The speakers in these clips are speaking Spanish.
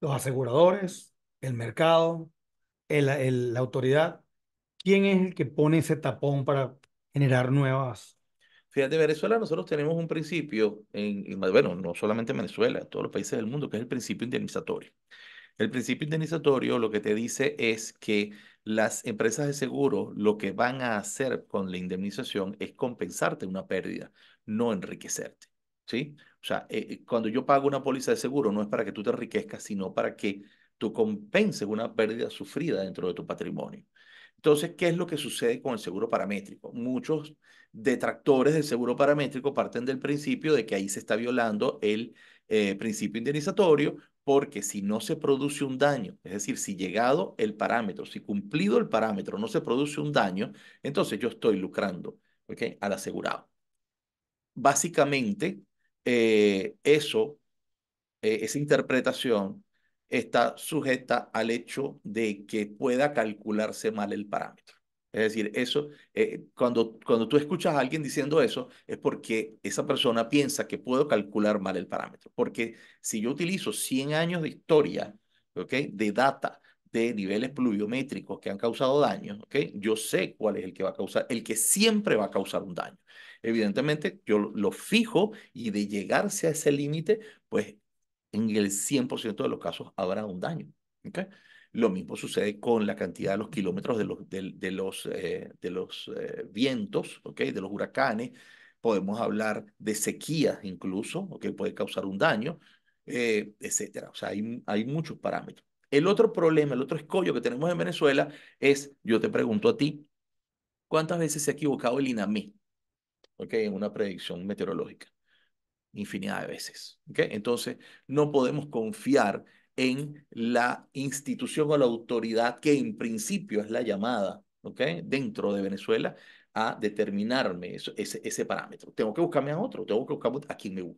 los aseguradores, el mercado, la autoridad. ¿Quién es el que pone ese tapón para generar nuevas? Fíjate, Venezuela nosotros tenemos un principio, en, bueno, no solamente en Venezuela, en todos los países del mundo, que es el principio indemnizatorio. El principio indemnizatorio lo que te dice es que las empresas de seguro lo que van a hacer con la indemnización es compensarte una pérdida, no enriquecerte. ¿sí? O sea, eh, eh, cuando yo pago una póliza de seguro no es para que tú te enriquezcas, sino para que tú compenses una pérdida sufrida dentro de tu patrimonio. Entonces, ¿qué es lo que sucede con el seguro paramétrico? Muchos detractores del seguro paramétrico parten del principio de que ahí se está violando el eh, principio indemnizatorio porque si no se produce un daño, es decir, si llegado el parámetro, si cumplido el parámetro no se produce un daño, entonces yo estoy lucrando al asegurado. Básicamente, eh, eso, eh, esa interpretación, está sujeta al hecho de que pueda calcularse mal el parámetro. Es decir, eso, eh, cuando, cuando tú escuchas a alguien diciendo eso, es porque esa persona piensa que puedo calcular mal el parámetro. Porque si yo utilizo 100 años de historia, De data, de niveles pluviométricos que han causado daño, ¿ok? yo sé cuál es el que va a causar, el que siempre va a causar un daño. Evidentemente, yo lo fijo y de llegarse a ese límite, pues en el 100% de los casos habrá un daño. ¿ok? Lo mismo sucede con la cantidad de los kilómetros de los, de, los, eh, de los eh, vientos, ¿ok? de los huracanes. Podemos hablar de sequías incluso, que puede causar un daño, etc. Eh, etcétera. O sea, hay, hay muchos parámetros. El otro problema, el otro escollo que tenemos en Venezuela es, yo te pregunto a ti, ¿cuántas veces se ha equivocado el INAMI? ¿Ok? En una predicción meteorológica. Infinidad de veces. ¿Ok? Entonces, no podemos confiar en la institución o la autoridad que en principio es la llamada, ¿ok? Dentro de Venezuela a determinarme ese, parámetro. Tengo que buscarme a otro, tengo que buscar a quien me,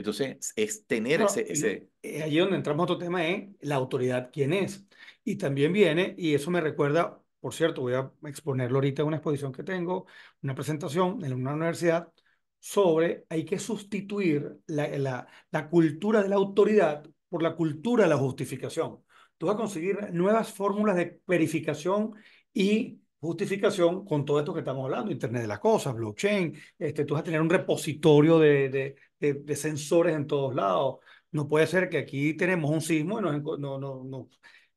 entonces, es tener ese, ese... Es allí donde entramos a otro tema, es ¿eh? la autoridad, quién es. Y también viene, y eso me recuerda, por cierto, voy a exponerlo ahorita en una exposición que tengo, una presentación en una universidad, sobre hay que sustituir la, la, cultura de la autoridad por la cultura de la justificación. Tú vas a conseguir nuevas fórmulas de verificación y justificación con todo esto que estamos hablando, Internet de las Cosas, blockchain, este, tú vas a tener un repositorio de, de, eh, de, sensores en todos lados. No puede ser que aquí tenemos un sismo y nos, no, no, no.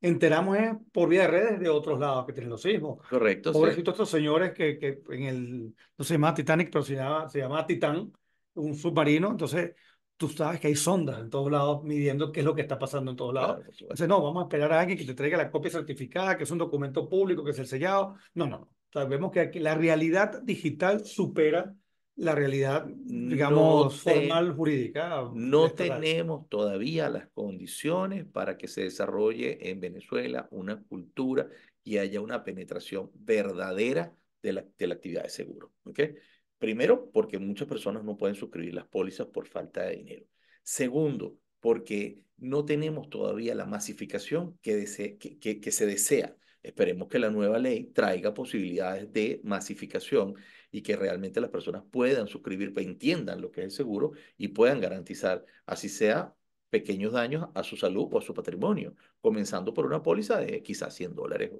enteramos por vía de redes de otros lados que tienen los sismos. Correcto. por sí. estos señores que, que en el, no se llama Titanic, pero se llama, se Titán, un submarino. Entonces, tú sabes que hay sondas en todos lados midiendo qué es lo que está pasando en todos lados. Entonces, no, vamos a esperar a alguien que te traiga la copia certificada, que es un documento público, que es el sellado. No, no, no. Sabemos que la realidad digital supera la realidad, digamos, formal jurídica. No tenemos todavía las condiciones para que se desarrolle en Venezuela una cultura y haya una penetración verdadera de la, de la actividad de seguro. Primero, porque muchas personas no pueden suscribir las pólizas por falta de dinero. Segundo, porque no tenemos todavía la masificación que, que se desea Esperemos que la nueva ley traiga posibilidades de masificación y que realmente las personas puedan suscribir, pues, entiendan lo que es el seguro y puedan garantizar, así sea, pequeños daños a su salud o a su patrimonio, comenzando por una póliza de quizás 100 dólares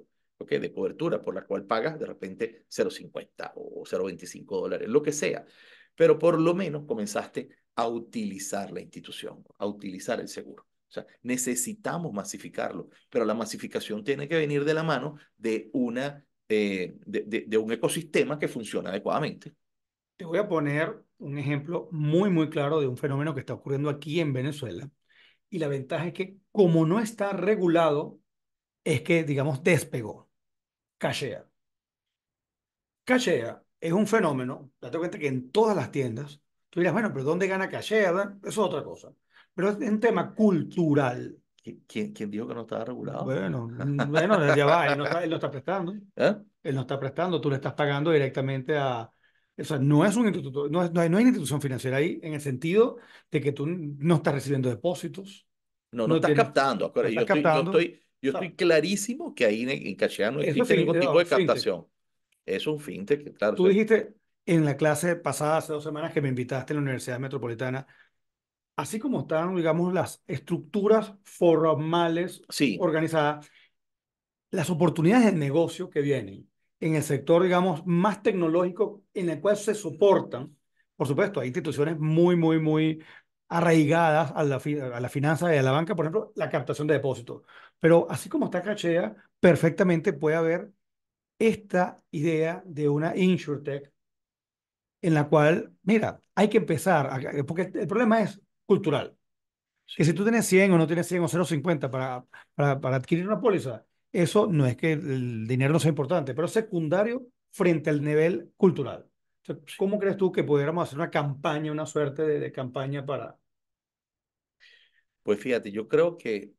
de cobertura, por la cual pagas de repente 0,50 o 0,25 dólares, lo que sea. Pero por lo menos comenzaste a utilizar la institución, a utilizar el seguro. O sea, necesitamos masificarlo, pero la masificación tiene que venir de la mano de, una, eh, de, de, un ecosistema que funcione adecuadamente. Te voy a poner un ejemplo muy, muy claro de un fenómeno que está ocurriendo aquí en Venezuela. Y la ventaja es que como no está regulado, es que, digamos, despegó, Callea. Callea es un fenómeno, date cuenta que en todas las tiendas, tú dirás, bueno, pero ¿dónde gana Callea? Eso es otra cosa pero es un tema cultural. ¿Quién, dijo que no estaba regulado? Bueno, mm, bueno ya va, él no, está, prestando. ¿Eh? Él no está prestando, tú le estás pagando directamente a... O sea, no es un instituto, no, hay, no hay una institución financiera ahí en el sentido de que tú no estás recibiendo depósitos. No, no, estás captando. acuérdate. yo, Estoy, yo, clarísimo que ahí en, en no existe ningún tipo de captación. Es un fintech, claro. Tú dijiste en la clase pasada hace dos semanas que me invitaste a la Universidad Metropolitana así como están, digamos, las estructuras formales organizadas, las oportunidades de negocio que vienen en el sector, digamos, más tecnológico en el cual se soportan, por supuesto, hay instituciones muy, muy, muy arraigadas a la, a la finanza y a la banca, por ejemplo, la captación de depósitos. Pero así como está Cachea, perfectamente puede haber esta idea de una insurtech en la cual, mira, hay que empezar, porque el problema es, cultural. Que si tú tienes 100 o no tienes 100 o 0,50 para, para, para adquirir una póliza, eso no es que el dinero no sea importante, pero secundario frente al nivel cultural. ¿Cómo crees tú que pudiéramos hacer una campaña, una suerte de, campaña para... Pues fíjate, yo creo que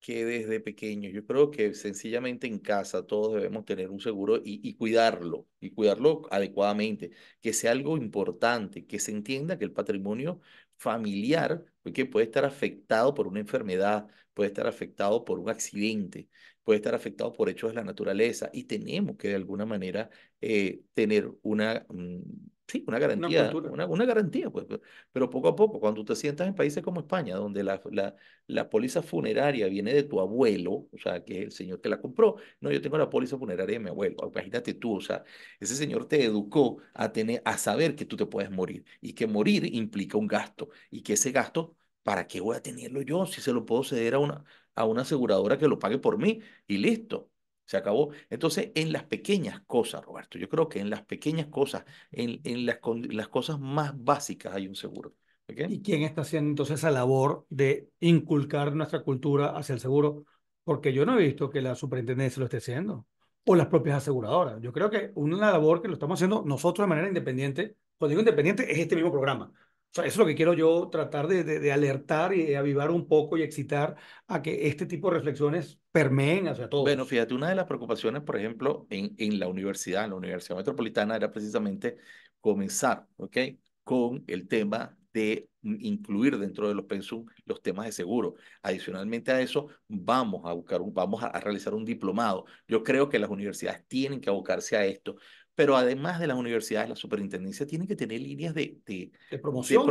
que desde pequeño, yo creo que sencillamente en casa todos debemos tener un seguro y, cuidarlo, y cuidarlo adecuadamente, que sea algo importante, que se entienda que el patrimonio familiar, porque puede estar afectado por una enfermedad, puede estar afectado por un accidente puede estar afectado por hechos de la naturaleza y tenemos que de alguna manera eh, tener una, mm, sí, una garantía, una, garantía, pues, pero poco a poco, cuando te sientas en países como España, donde la, la, póliza funeraria viene de tu abuelo, o sea, que es el señor que la compró, no, yo tengo la póliza funeraria de mi abuelo, imagínate tú, o sea, ese señor te educó a, tener, a saber que tú te puedes morir y que morir implica un gasto y que ese gasto ¿para qué voy a tenerlo yo si se lo puedo ceder a una, a una aseguradora que lo pague por mí y listo. Se acabó. Entonces, en las pequeñas cosas, Roberto, yo creo que en las pequeñas cosas, en, las, las, cosas más básicas hay un seguro. ¿Y quién está haciendo entonces esa labor de inculcar nuestra cultura hacia el seguro? Porque yo no he visto que la superintendencia lo esté haciendo o las propias aseguradoras. Yo creo que una labor que lo estamos haciendo nosotros de manera independiente, cuando digo independiente es este mismo programa, o sea, eso es lo que quiero yo tratar de, de, alertar y de avivar un poco y excitar a que este tipo de reflexiones permeen hacia todos. Bueno, fíjate, una de las preocupaciones, por ejemplo, en, en la universidad, en la Universidad Metropolitana, era precisamente comenzar, ¿ok? Con el tema de incluir dentro de los pensum los temas de seguro. Adicionalmente a eso, vamos a buscar, un, vamos a, a, realizar un diplomado. Yo creo que las universidades tienen que abocarse a esto pero además de las universidades, la superintendencia tiene que tener líneas de, de, promoción,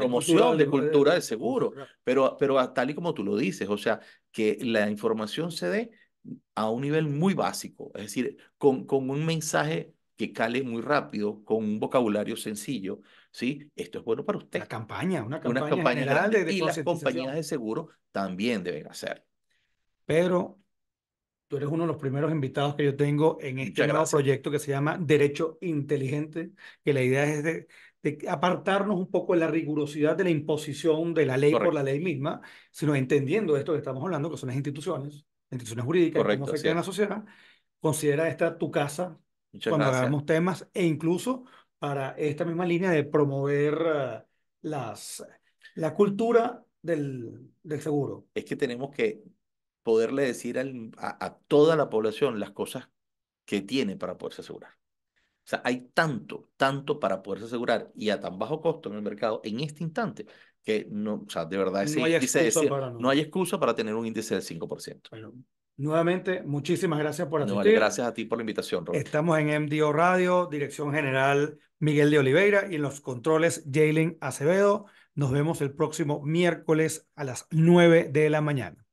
de, cultura, de seguro, pero, pero tal y como tú lo dices, o sea, que la información se dé a un nivel muy básico, es decir, con, con un mensaje que cale muy rápido, con un vocabulario sencillo, ¿sí? Esto es bueno para usted. Una campaña, una campaña, una de, Y las compañías de seguro también deben hacer. Pero tú eres uno de los primeros invitados que yo tengo en este nuevo proyecto que se llama Derecho Inteligente, que la idea es de, apartarnos un poco de la rigurosidad de la imposición de la ley por la ley misma, sino entendiendo esto que estamos hablando, que son las instituciones, instituciones jurídicas, Correcto, cómo afectan a la sociedad, considera esta tu casa cuando hagamos temas e incluso para esta misma línea de promover eh, las, la cultura del, del seguro. Es que tenemos que poderle decir a, toda la población las cosas que tiene para poderse asegurar. O sea, hay tanto, tanto para poderse asegurar y a tan bajo costo en el mercado en este instante que no, o sea, de verdad no hay excusa, para no. hay excusa para tener un índice del 5%. nuevamente, muchísimas gracias por la invitación gracias a ti por la invitación, Robert. Estamos en MDO Radio, Dirección General Miguel de Oliveira y en los controles Jalen Acevedo. Nos vemos el próximo miércoles a las 9 de la mañana.